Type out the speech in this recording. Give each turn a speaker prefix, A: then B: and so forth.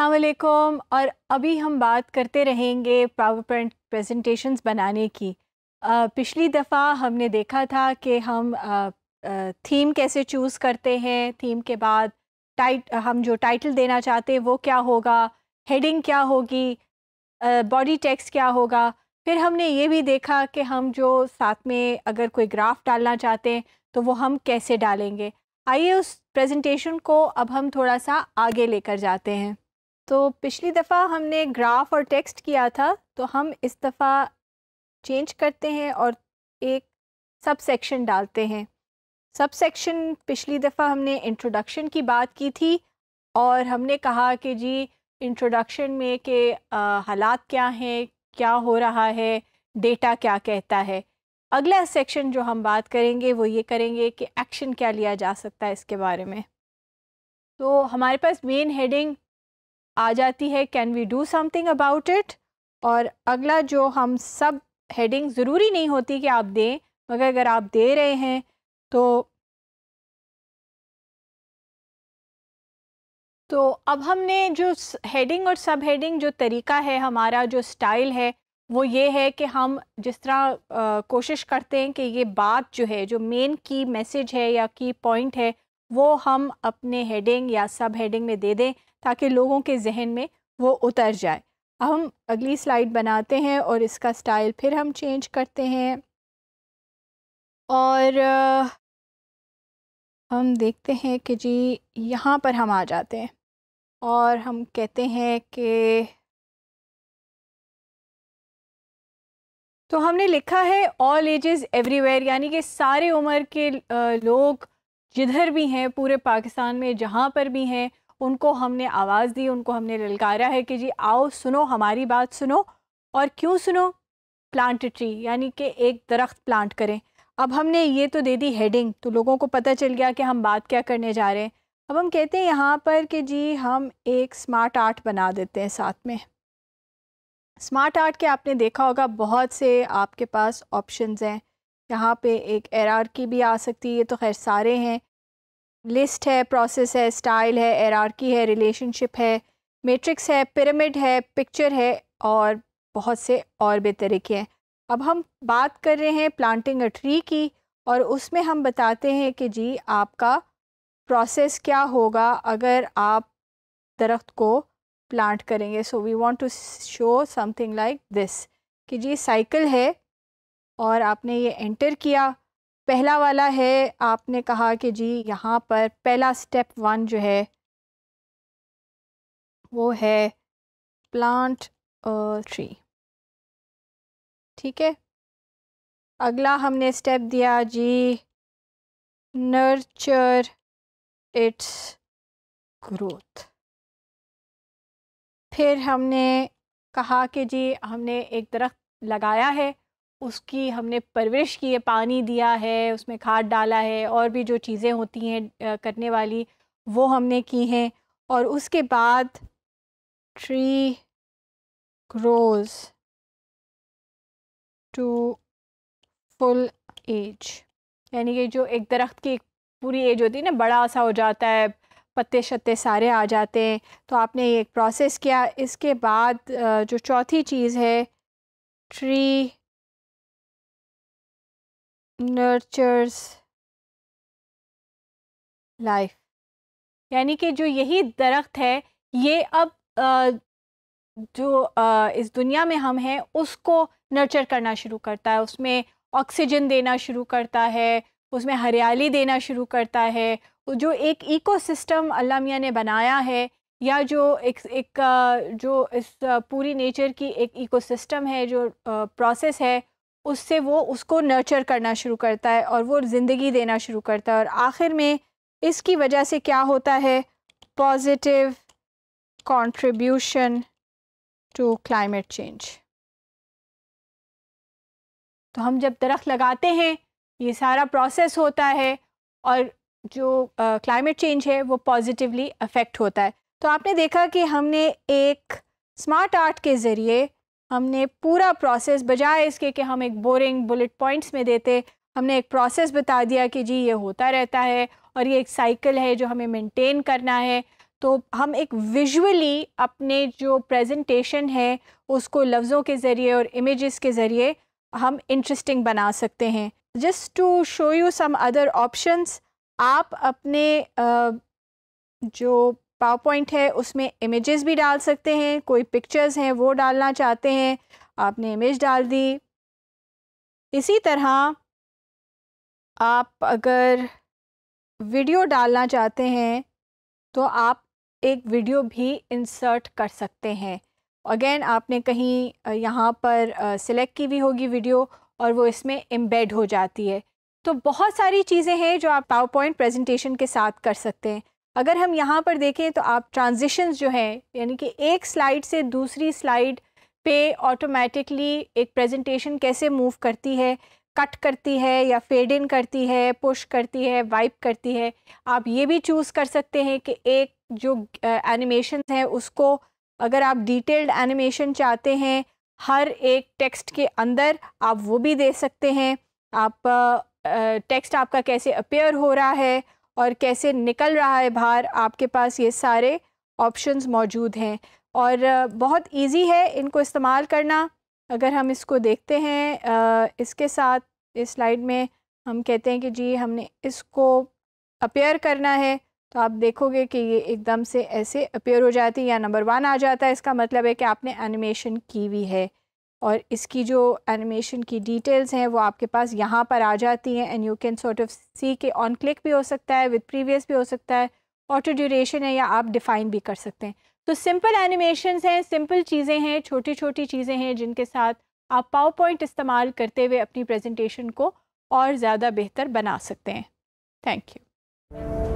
A: असलकुम और अभी हम बात करते रहेंगे पावर पॉइंट प्रजेंटेशन बनाने की आ, पिछली दफ़ा हमने देखा था कि हम आ, थीम कैसे चूज़ करते हैं थीम के बाद टाइट हम जो टाइटल देना चाहते हैं वो क्या होगा हेडिंग क्या होगी बॉडी टेक्स्ट क्या होगा फिर हमने ये भी देखा कि हम जो साथ में अगर कोई ग्राफ डालना चाहते हैं तो वो हम कैसे डालेंगे आइए उस प्रेजेंटेशन को अब हम थोड़ा सा आगे लेकर जाते हैं तो पिछली दफ़ा हमने ग्राफ और टेक्स्ट किया था तो हम इस दफ़ा चेंज करते हैं और एक सब सेक्शन डालते हैं सब सेक्शन पिछली दफ़ा हमने इंट्रोडक्शन की बात की थी और हमने कहा कि जी इंट्रोडक्शन में के हालात क्या हैं क्या हो रहा है डेटा क्या कहता है अगला सेक्शन जो हम बात करेंगे वो ये करेंगे कि एक्शन क्या लिया जा सकता है इसके बारे में तो हमारे पास मेन हेडिंग आ जाती है can we do something about it और अगला जो हम सब हेडिंग ज़रूरी नहीं होती कि आप दें मगर अगर आप दे रहे हैं तो
B: तो अब हमने
A: जो हेडिंग और सब हेडिंग जो तरीका है हमारा जो स्टाइल है वो ये है कि हम जिस तरह आ, कोशिश करते हैं कि ये बात जो है जो मेन की मैसेज है या की पॉइंट है वो हम अपने हेडिंग या सब हेडिंग में दे दें ताकि लोगों के जहन में वो उतर जाए अब हम अगली स्लाइड बनाते हैं और इसका स्टाइल फिर हम चेंज करते हैं और
B: हम देखते हैं कि जी यहाँ पर हम आ जाते हैं और हम कहते हैं कि
A: तो हमने लिखा है ऑल एजेस एवरीवेयर यानी कि सारे उम्र के लोग जिधर भी हैं पूरे पाकिस्तान में जहाँ पर भी हैं उनको हमने आवाज़ दी उनको हमने ललकारा है कि जी आओ सुनो हमारी बात सुनो और क्यों सुनो प्लांट ट्री यानी कि एक दरख्त प्लांट करें अब हमने ये तो दे दी हेडिंग तो लोगों को पता चल गया कि हम बात क्या करने जा रहे हैं अब हम कहते हैं यहाँ पर कि जी हम एक स्मार्ट आर्ट बना देते हैं साथ में स्मार्ट आर्ट के आपने देखा होगा बहुत से आपके पास ऑप्शंस हैं यहाँ पे एक एर की भी आ सकती है ये तो खैर सारे हैं लिस्ट है प्रोसेस है स्टाइल है एर है रिलेशनशिप है मेट्रिक्स है पिरामिड है पिक्चर है और बहुत से और भी तरीके हैं अब हम बात कर रहे हैं प्लांटिंग अ ट्री की और उसमें हम बताते हैं कि जी आपका प्रोसेस क्या होगा अगर आप दरख्त को प्लांट करेंगे so we want to show something like this कि जी साइकिल है और आपने ये एंटर किया पहला वाला है आपने कहा कि जी यहाँ पर पहला स्टेप वन जो है
B: वो है प्लांट ट्री ठीक है अगला हमने स्टेप दिया जी नर्चर इट्स ग्रोथ
A: फिर हमने कहा कि जी हमने एक दरख्त लगाया है उसकी हमने परवरिश की है पानी दिया है उसमें खाद डाला है और भी जो चीज़ें होती हैं करने वाली वो हमने की हैं और उसके बाद
B: tree grows
A: to full age यानी कि जो एक दरख्त की एक पूरी एज होती है ना बड़ा सा हो जाता है पत्ते शत्ते सारे आ जाते हैं तो आपने ये एक प्रोसेस किया इसके बाद जो चौथी चीज़ है
B: ट्री नर्चर्स लाइफ यानी कि जो यही दरख्त है ये
A: अब जो इस दुनिया में हम हैं उसको नर्चर करना शुरू करता है उसमें ऑक्सीजन देना शुरू करता है उसमें हरियाली देना शुरू करता है जो एक इकोसिस्टम अल्लाह मियाँ ने बनाया है या जो एक एक जो इस पूरी नेचर की एक इकोसिस्टम है जो प्रोसेस है उससे वो उसको नर्चर करना शुरू करता है और वो ज़िंदगी देना शुरू करता है और आखिर में इसकी वजह से क्या होता है positive contribution to climate change तो हम जब दरख्त लगाते हैं ये सारा प्रोसेस होता है और जो क्लाइमेट uh, चेंज है वो पॉजिटिवली अफेक्ट होता है तो आपने देखा कि हमने एक स्मार्ट आर्ट के ज़रिए हमने पूरा प्रोसेस बजाय इसके कि हम एक बोरिंग बुलेट पॉइंट्स में देते हमने एक प्रोसेस बता दिया कि जी ये होता रहता है और ये एक साइकिल है जो हमें मेंटेन करना है तो हम एक विजुअली अपने जो प्रेजेंटेशन है उसको लफ्ज़ों के ज़रिए और इमेजेस के ज़रिए हम इंटरेस्टिंग बना सकते हैं just to show you some other options आप अपने जो पावर पॉइंट है उसमें इमेजेस भी डाल सकते हैं कोई पिक्चर्स हैं वो डालना चाहते हैं आपने इमेज डाल दी इसी तरह आप अगर वीडियो डालना चाहते हैं तो आप एक वीडियो भी इंसर्ट कर सकते हैं अगेन आपने कहीं यहाँ पर सिलेक्ट की हुई होगी वीडियो और वो इसमें एम्बेड हो जाती है तो बहुत सारी चीज़ें हैं जो आप पावर पॉइंट प्रेजेंटेशन के साथ कर सकते हैं अगर हम यहाँ पर देखें तो आप ट्रांजिशंस जो हैं यानी कि एक स्लाइड से दूसरी स्लाइड पे ऑटोमेटिकली एक प्रेजेंटेशन कैसे मूव करती है कट करती है या फेड इन करती है पुश करती है वाइप करती है आप ये भी चूज़ कर सकते हैं कि एक जो एनिमेशन है उसको अगर आप डिटेल्ड एनिमेशन चाहते हैं हर एक टेक्स्ट के अंदर आप वो भी दे सकते हैं आप टेक्स्ट आपका कैसे अपेयर हो रहा है और कैसे निकल रहा है बाहर आपके पास ये सारे ऑप्शंस मौजूद हैं और बहुत इजी है इनको इस्तेमाल करना अगर हम इसको देखते हैं इसके साथ इस स्लाइड में हम कहते हैं कि जी हमने इसको अपेयर करना है तो आप देखोगे कि ये एकदम से ऐसे अपेयर हो जाती है या नंबर वन आ जाता है इसका मतलब है कि आपने एनिमेशन की हुई है और इसकी जो एनिमेशन की डिटेल्स हैं वो आपके पास यहाँ पर आ जाती हैं and you can sort of see के ऑन क्लिक भी हो सकता है विद प्रीवियस भी हो सकता है ऑटो ड्यूरेशन है या आप डिफ़ाइन भी कर सकते हैं तो सिंपल एनिमेशन हैं सिंपल चीज़ें हैं छोटी छोटी चीज़ें हैं जिनके साथ आप पावर पॉइंट इस्तेमाल करते हुए अपनी प्रेजेंटेशन को और ज़्यादा बेहतर बना सकते हैं थैंक यू